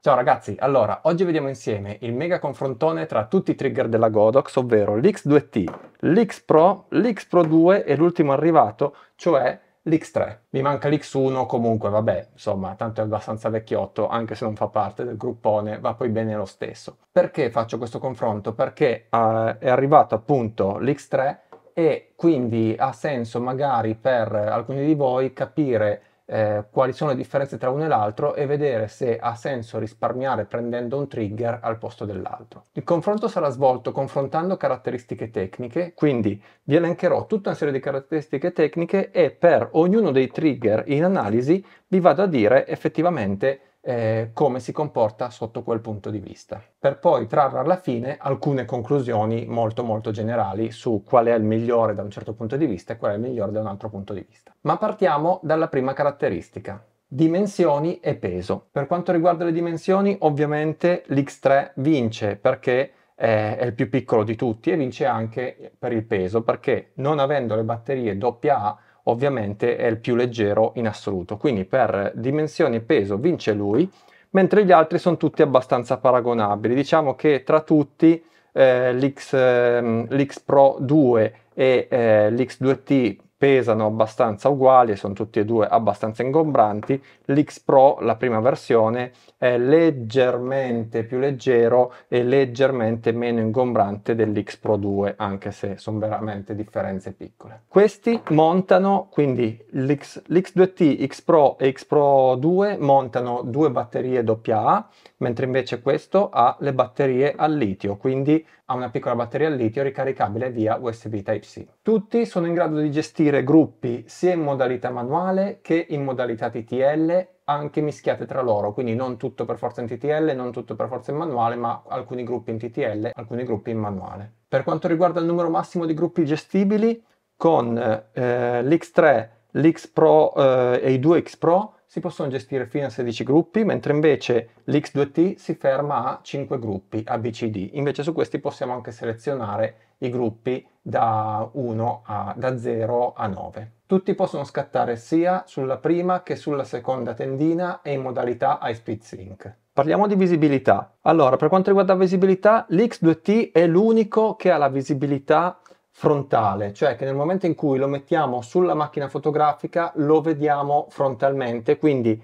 Ciao ragazzi, allora oggi vediamo insieme il mega confrontone tra tutti i trigger della Godox, ovvero l'X2T, l'X Pro, l'X Pro 2 e l'ultimo arrivato, cioè l'X3. Mi manca l'X1 comunque, vabbè, insomma, tanto è abbastanza vecchiotto, anche se non fa parte del gruppone, va poi bene lo stesso. Perché faccio questo confronto? Perché eh, è arrivato appunto l'X3 e quindi ha senso magari per alcuni di voi capire eh, quali sono le differenze tra uno e l'altro e vedere se ha senso risparmiare prendendo un trigger al posto dell'altro. Il confronto sarà svolto confrontando caratteristiche tecniche, quindi vi elencherò tutta una serie di caratteristiche tecniche e per ognuno dei trigger in analisi vi vado a dire effettivamente eh, come si comporta sotto quel punto di vista, per poi trarre alla fine alcune conclusioni molto molto generali su qual è il migliore da un certo punto di vista e qual è il migliore da un altro punto di vista. Ma partiamo dalla prima caratteristica, dimensioni e peso. Per quanto riguarda le dimensioni, ovviamente l'X3 vince perché eh, è il più piccolo di tutti e vince anche per il peso perché non avendo le batterie AA ovviamente è il più leggero in assoluto. Quindi per dimensioni e peso vince lui, mentre gli altri sono tutti abbastanza paragonabili. Diciamo che tra tutti eh, l'X, ehm, l'X Pro 2 e eh, l'X2T pesano abbastanza uguali, sono tutti e due abbastanza ingombranti. L'X Pro, la prima versione, è leggermente più leggero e leggermente meno ingombrante dell'X Pro 2, anche se sono veramente differenze piccole. Questi montano, quindi l'X, l'X2T, X Pro e X Pro 2 montano due batterie AA, mentre invece questo ha le batterie al litio, quindi ha una piccola batteria al litio ricaricabile via USB Type-C. Tutti sono in grado di gestire gestire gruppi sia in modalità manuale che in modalità TTL anche mischiate tra loro, quindi non tutto per forza in TTL, non tutto per forza in manuale, ma alcuni gruppi in TTL, alcuni gruppi in manuale. Per quanto riguarda il numero massimo di gruppi gestibili, con eh, l'X3, l'X Pro eh, e i due X Pro si possono gestire fino a 16 gruppi, mentre invece l'X2T si ferma a 5 gruppi ABCD. Invece su questi possiamo anche selezionare i gruppi da 1 a da 0 a 9. Tutti possono scattare sia sulla prima che sulla seconda tendina e in modalità high speed sync. Parliamo di visibilità. Allora, per quanto riguarda visibilità, l'X2T è l'unico che ha la visibilità frontale, cioè che nel momento in cui lo mettiamo sulla macchina fotografica lo vediamo frontalmente, quindi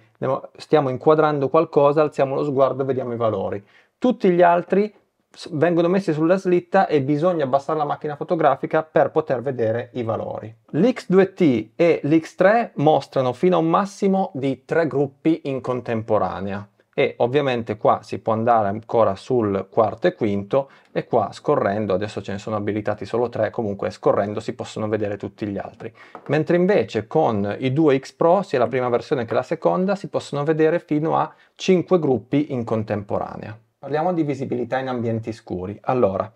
stiamo inquadrando qualcosa, alziamo lo sguardo e vediamo i valori. Tutti gli altri vengono messi sulla slitta e bisogna abbassare la macchina fotografica per poter vedere i valori. L'X2T e l'X3 mostrano fino a un massimo di tre gruppi in contemporanea e ovviamente qua si può andare ancora sul quarto e quinto e qua scorrendo, adesso ce ne sono abilitati solo tre, comunque scorrendo si possono vedere tutti gli altri. Mentre invece con i due X Pro, sia la prima versione che la seconda, si possono vedere fino a cinque gruppi in contemporanea. Parliamo di visibilità in ambienti scuri. Allora,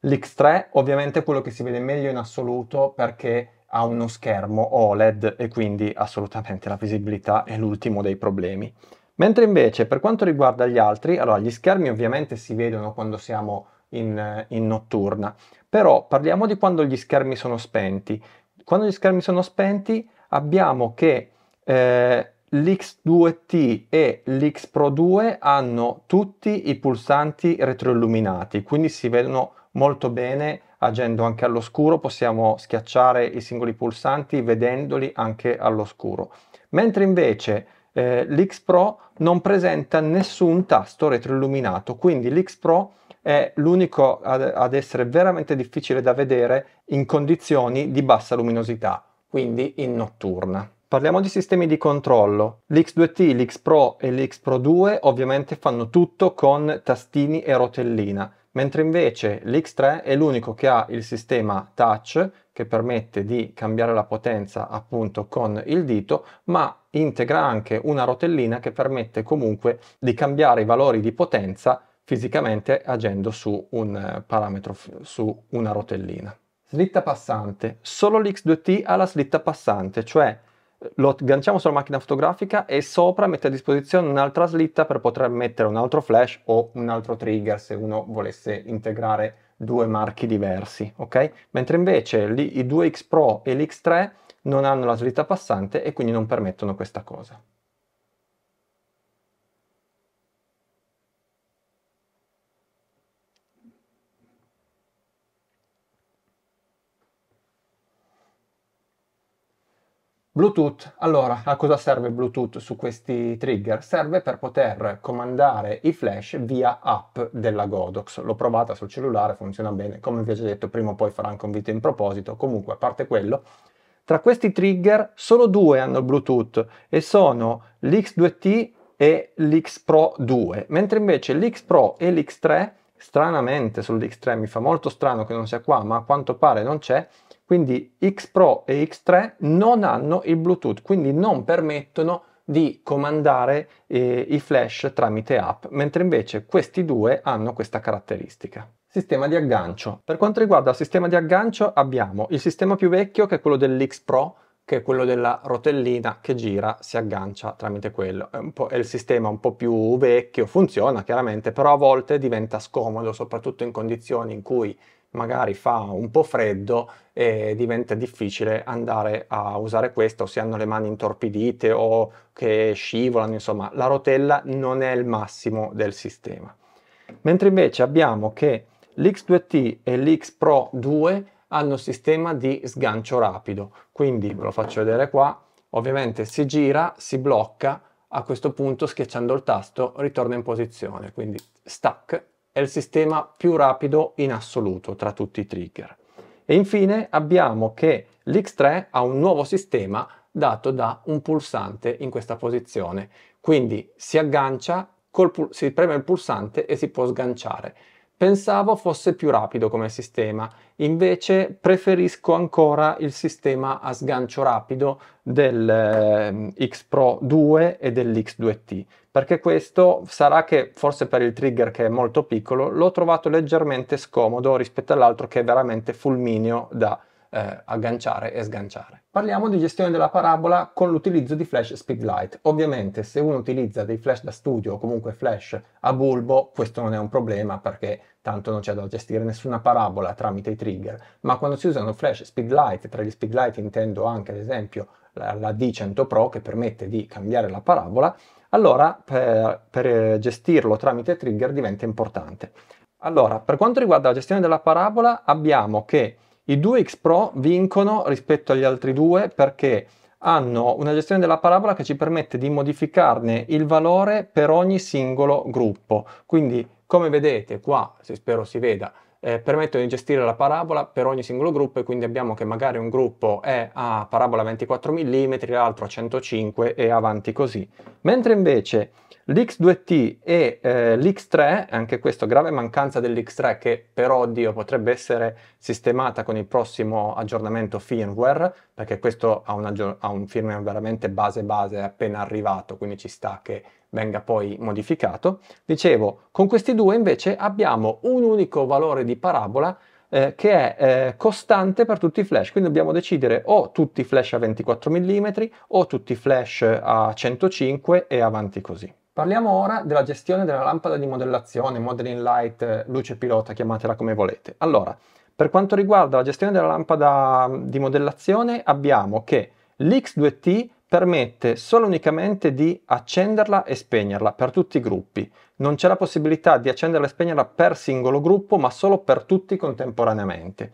l'X3 ovviamente è quello che si vede meglio in assoluto perché ha uno schermo OLED e quindi assolutamente la visibilità è l'ultimo dei problemi. Mentre invece per quanto riguarda gli altri, allora gli schermi ovviamente si vedono quando siamo in, in notturna, però parliamo di quando gli schermi sono spenti. Quando gli schermi sono spenti abbiamo che eh, l'X2T e l'X-Pro2 hanno tutti i pulsanti retroilluminati, quindi si vedono molto bene agendo anche all'oscuro, possiamo schiacciare i singoli pulsanti vedendoli anche all'oscuro. Mentre invece eh, l'X Pro non presenta nessun tasto retroilluminato, quindi l'X Pro è l'unico ad, ad essere veramente difficile da vedere in condizioni di bassa luminosità, quindi in notturna. Parliamo di sistemi di controllo. L'X2T, l'X Pro e l'X Pro 2 ovviamente fanno tutto con tastini e rotellina, mentre invece l'X3 è l'unico che ha il sistema touch che permette di cambiare la potenza appunto con il dito, ma integra anche una rotellina che permette comunque di cambiare i valori di potenza fisicamente agendo su un eh, parametro su una rotellina. Slitta passante. Solo l'X2T ha la slitta passante, cioè lo agganciamo sulla macchina fotografica e sopra mette a disposizione un'altra slitta per poter mettere un altro flash o un altro trigger se uno volesse integrare due marchi diversi, ok? Mentre invece lì, i due x Pro e l'X3 non hanno la slitta passante e quindi non permettono questa cosa. Bluetooth, allora a cosa serve Bluetooth su questi trigger? Serve per poter comandare i flash via app della Godox. L'ho provata sul cellulare, funziona bene, come vi ho già detto prima o poi farò anche un video in proposito, comunque a parte quello, tra questi trigger solo due hanno il Bluetooth e sono l'X2T e l'X Pro 2, mentre invece l'X Pro e l'X3, stranamente sull'X3 mi fa molto strano che non sia qua, ma a quanto pare non c'è, quindi X Pro e X3 non hanno il Bluetooth, quindi non permettono di comandare eh, i flash tramite app, mentre invece questi due hanno questa caratteristica. Sistema di aggancio. Per quanto riguarda il sistema di aggancio abbiamo il sistema più vecchio che è quello dell'X Pro che è quello della rotellina che gira, si aggancia tramite quello. È, è, il sistema un po' più vecchio, funziona chiaramente, però a volte diventa scomodo, soprattutto in condizioni in cui magari fa un po' freddo e diventa difficile andare a usare questa o si hanno le mani intorpidite o che scivolano, insomma la rotella non è il massimo del sistema. Mentre invece abbiamo che l'X2T e l'X Pro 2 hanno sistema di sgancio rapido, quindi ve lo faccio vedere qua, ovviamente si gira, si blocca, a questo punto schiacciando il tasto ritorna in posizione, quindi stack è il sistema più rapido in assoluto tra tutti i trigger. E infine abbiamo che l'X3 ha un nuovo sistema dato da un pulsante in questa posizione, quindi si aggancia, si preme il pulsante e si può sganciare. Pensavo fosse più rapido come sistema, invece preferisco ancora il sistema a sgancio rapido del eh, X Pro 2 e dell'X2T perché questo sarà che forse per il trigger che è molto piccolo l'ho trovato leggermente scomodo rispetto all'altro che è veramente fulmineo da eh, agganciare e sganciare. Parliamo di gestione della parabola con l'utilizzo di flash speedlight. Ovviamente se uno utilizza dei flash da studio o comunque flash a bulbo questo non è un problema perché tanto non c'è da gestire nessuna parabola tramite i trigger, ma quando si usano flash speedlight, tra gli speedlight intendo anche ad esempio la, la D100 Pro che permette di cambiare la parabola, allora per, per eh, gestirlo tramite trigger diventa importante. Allora, per quanto riguarda la gestione della parabola, abbiamo che i due x Pro vincono rispetto agli altri due perché hanno una gestione della parabola che ci permette di modificarne il valore per ogni singolo gruppo. Quindi, come vedete qua, se spero si veda, eh, permettono di gestire la parabola per ogni singolo gruppo e quindi abbiamo che magari un gruppo è a parabola 24 mm, l'altro a 105 e avanti così. Mentre invece L'X2T e eh, l'X3, anche questo grave mancanza dell'X3 che per oddio potrebbe essere sistemata con il prossimo aggiornamento firmware, perché questo ha un, aggior- ha un firmware veramente base base appena arrivato, quindi ci sta che venga poi modificato. Dicevo, con questi due invece abbiamo un unico valore di parabola eh, che è eh, costante per tutti i flash, quindi dobbiamo decidere o tutti i flash a 24 mm o tutti i flash a 105 e avanti così. Parliamo ora della gestione della lampada di modellazione, modeling light, luce pilota, chiamatela come volete. Allora, per quanto riguarda la gestione della lampada di modellazione, abbiamo che l'X2T permette solo unicamente di accenderla e spegnerla per tutti i gruppi. Non c'è la possibilità di accenderla e spegnerla per singolo gruppo, ma solo per tutti contemporaneamente.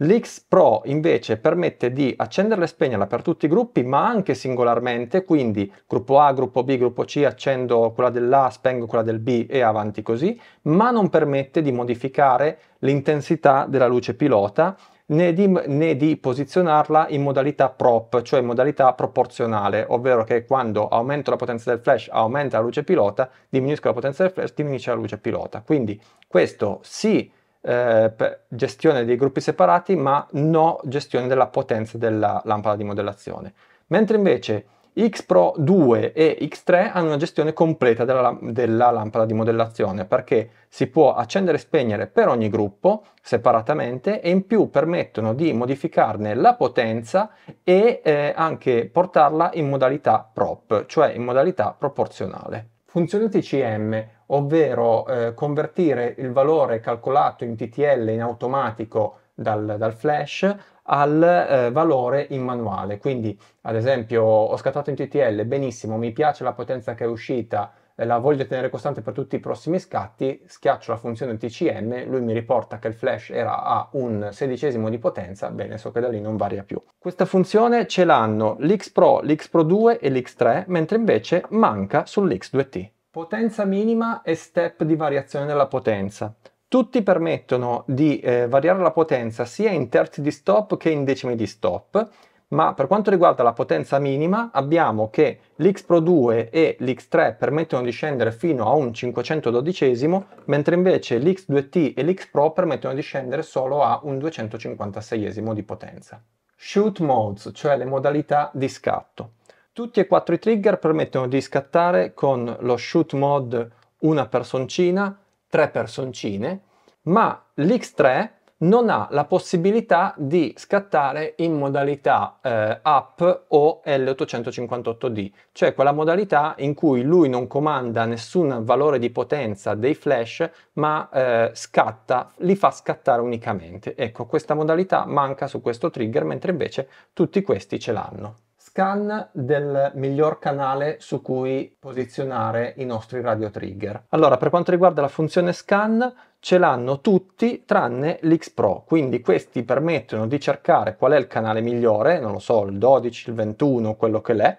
L'X Pro invece permette di accenderla e spegnerla per tutti i gruppi, ma anche singolarmente, quindi gruppo A, gruppo B, gruppo C, accendo quella dell'A, spengo quella del B e avanti così, ma non permette di modificare l'intensità della luce pilota Né di, né di, posizionarla in modalità prop, cioè in modalità proporzionale, ovvero che quando aumento la potenza del flash aumenta la luce pilota, diminuisco la potenza del flash, diminuisce la luce pilota. Quindi questo sì eh, gestione dei gruppi separati, ma no gestione della potenza della lampada di modellazione. Mentre invece X-Pro 2 e X3 hanno una gestione completa della, della, lampada di modellazione perché si può accendere e spegnere per ogni gruppo separatamente e in più permettono di modificarne la potenza e eh, anche portarla in modalità prop, cioè in modalità proporzionale. Funzione TCM ovvero eh, convertire il valore calcolato in TTL in automatico dal, dal flash al eh, valore in manuale. Quindi, ad esempio, ho scattato in TTL, benissimo, mi piace la potenza che è uscita, eh, la voglio tenere costante per tutti i prossimi scatti, schiaccio la funzione TCM, lui mi riporta che il flash era a un sedicesimo di potenza, bene, so che da lì non varia più. Questa funzione ce l'hanno l'X Pro, l'X Pro 2 e l'X3, mentre invece manca sull'X2T. Potenza minima e step di variazione della potenza. Tutti permettono di eh, variare la potenza sia in terzi di stop che in decimi di stop, ma per quanto riguarda la potenza minima abbiamo che l'X Pro 2 e l'X 3 permettono di scendere fino a un 512, mentre invece l'X 2T e l'X Pro permettono di scendere solo a un 256 di potenza. Shoot modes, cioè le modalità di scatto. Tutti e quattro i trigger permettono di scattare con lo shoot mod una personcina, tre personcine, ma l'X3 non ha la possibilità di scattare in modalità eh, app o L858D, cioè quella modalità in cui lui non comanda nessun valore di potenza dei flash, ma eh, scatta, li fa scattare unicamente. Ecco, questa modalità manca su questo trigger, mentre invece tutti questi ce l'hanno scan del miglior canale su cui posizionare i nostri radio trigger. Allora, per quanto riguarda la funzione scan, ce l'hanno tutti tranne l'X Pro, quindi questi permettono di cercare qual è il canale migliore, non lo so, il 12, il 21, quello che l'è,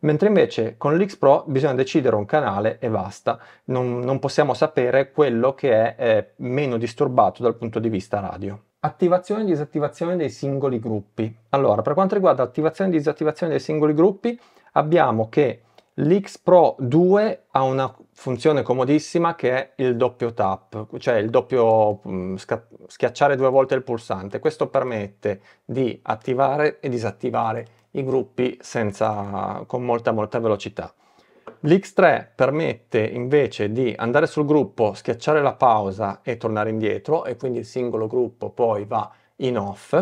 mentre invece con l'X Pro bisogna decidere un canale e basta, non, non possiamo sapere quello che è eh, meno disturbato dal punto di vista radio. Attivazione e disattivazione dei singoli gruppi. Allora, per quanto riguarda attivazione e disattivazione dei singoli gruppi, abbiamo che l'X Pro 2 ha una funzione comodissima che è il doppio tap, cioè il doppio mm, schiacciare due volte il pulsante. Questo permette di attivare e disattivare i gruppi senza, con molta molta velocità. L'X3 permette invece di andare sul gruppo, schiacciare la pausa e tornare indietro e quindi il singolo gruppo poi va in off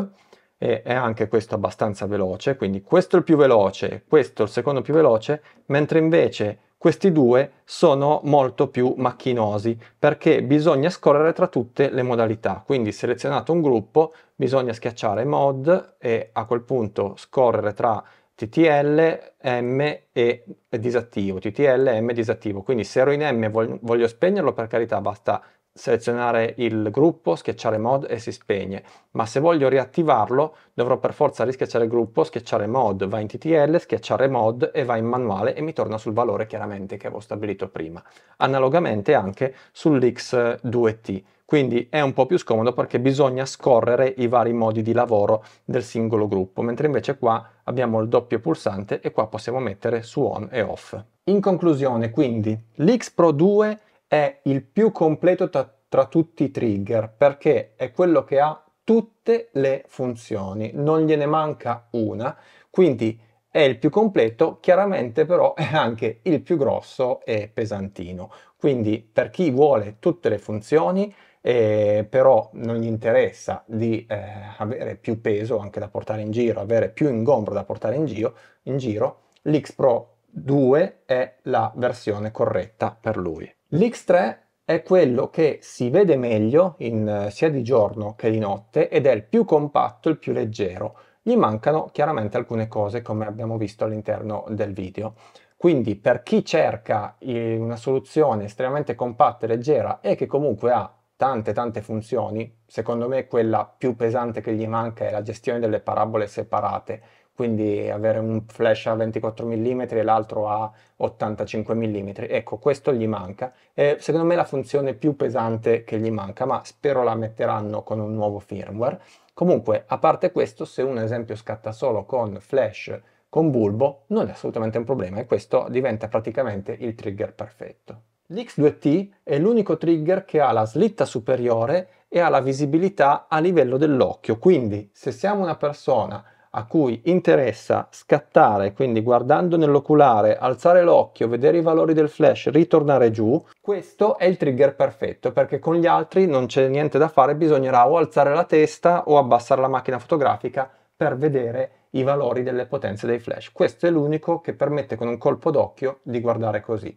e è anche questo abbastanza veloce, quindi questo è il più veloce, questo è il secondo più veloce, mentre invece questi due sono molto più macchinosi perché bisogna scorrere tra tutte le modalità. Quindi selezionato un gruppo bisogna schiacciare mod e a quel punto scorrere tra TTL M e disattivo, TTL M disattivo, quindi se ero in M voglio, voglio spegnerlo per carità basta selezionare il gruppo, schiacciare mod e si spegne, ma se voglio riattivarlo dovrò per forza rischiacciare il gruppo, schiacciare mod, va in TTL, schiacciare mod e va in manuale e mi torna sul valore chiaramente che avevo stabilito prima. Analogamente anche sull'X2T quindi è un po' più scomodo perché bisogna scorrere i vari modi di lavoro del singolo gruppo, mentre invece qua abbiamo il doppio pulsante e qua possiamo mettere su on e off. In conclusione quindi l'X Pro 2 è il più completo tra, tra tutti i trigger perché è quello che ha tutte le funzioni, non gliene manca una, quindi è il più completo, chiaramente però è anche il più grosso e pesantino. Quindi per chi vuole tutte le funzioni eh, però non gli interessa di eh, avere più peso anche da portare in giro, avere più ingombro da portare in giro, in giro. l'X Pro 2 è la versione corretta per lui. L'X3 è quello che si vede meglio in, sia di giorno che di notte ed è il più compatto, il più leggero. Gli mancano chiaramente alcune cose come abbiamo visto all'interno del video. Quindi per chi cerca eh, una soluzione estremamente compatta e leggera e che comunque ha tante tante funzioni, secondo me quella più pesante che gli manca è la gestione delle parabole separate, quindi avere un flash a 24 mm e l'altro a 85 mm, ecco questo gli manca, è secondo me la funzione più pesante che gli manca, ma spero la metteranno con un nuovo firmware. Comunque, a parte questo, se un esempio scatta solo con flash con bulbo non è assolutamente un problema e questo diventa praticamente il trigger perfetto. L'X2T è l'unico trigger che ha la slitta superiore e ha la visibilità a livello dell'occhio, quindi se siamo una persona a cui interessa scattare, quindi guardando nell'oculare, alzare l'occhio, vedere i valori del flash, ritornare giù, questo è il trigger perfetto perché con gli altri non c'è niente da fare, bisognerà o alzare la testa o abbassare la macchina fotografica per vedere i valori delle potenze dei flash. Questo è l'unico che permette con un colpo d'occhio di guardare così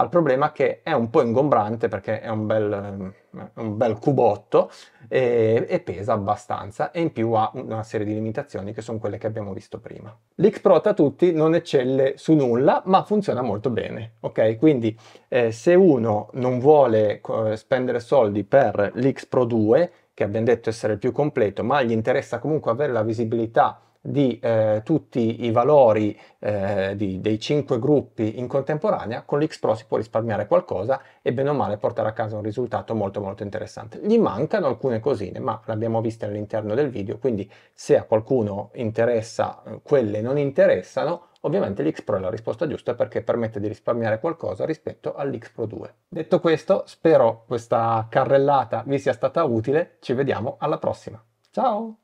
al problema che è un po' ingombrante perché è un bel, un bel cubotto e, e, pesa abbastanza e in più ha una serie di limitazioni che sono quelle che abbiamo visto prima. lx L'Xprot a tutti non eccelle su nulla ma funziona molto bene, ok? Quindi eh, se uno non vuole eh, spendere soldi per l'X-Pro 2 che abbiamo detto essere il più completo ma gli interessa comunque avere la visibilità di eh, tutti i valori eh, di, dei cinque gruppi in contemporanea, con l'X Pro si può risparmiare qualcosa e bene o male portare a casa un risultato molto molto interessante. Gli mancano alcune cosine, ma le abbiamo viste all'interno del video, quindi se a qualcuno interessa eh, quelle non interessano, Ovviamente l'X Pro è la risposta giusta perché permette di risparmiare qualcosa rispetto all'X Pro 2. Detto questo, spero questa carrellata vi sia stata utile, ci vediamo alla prossima. Ciao!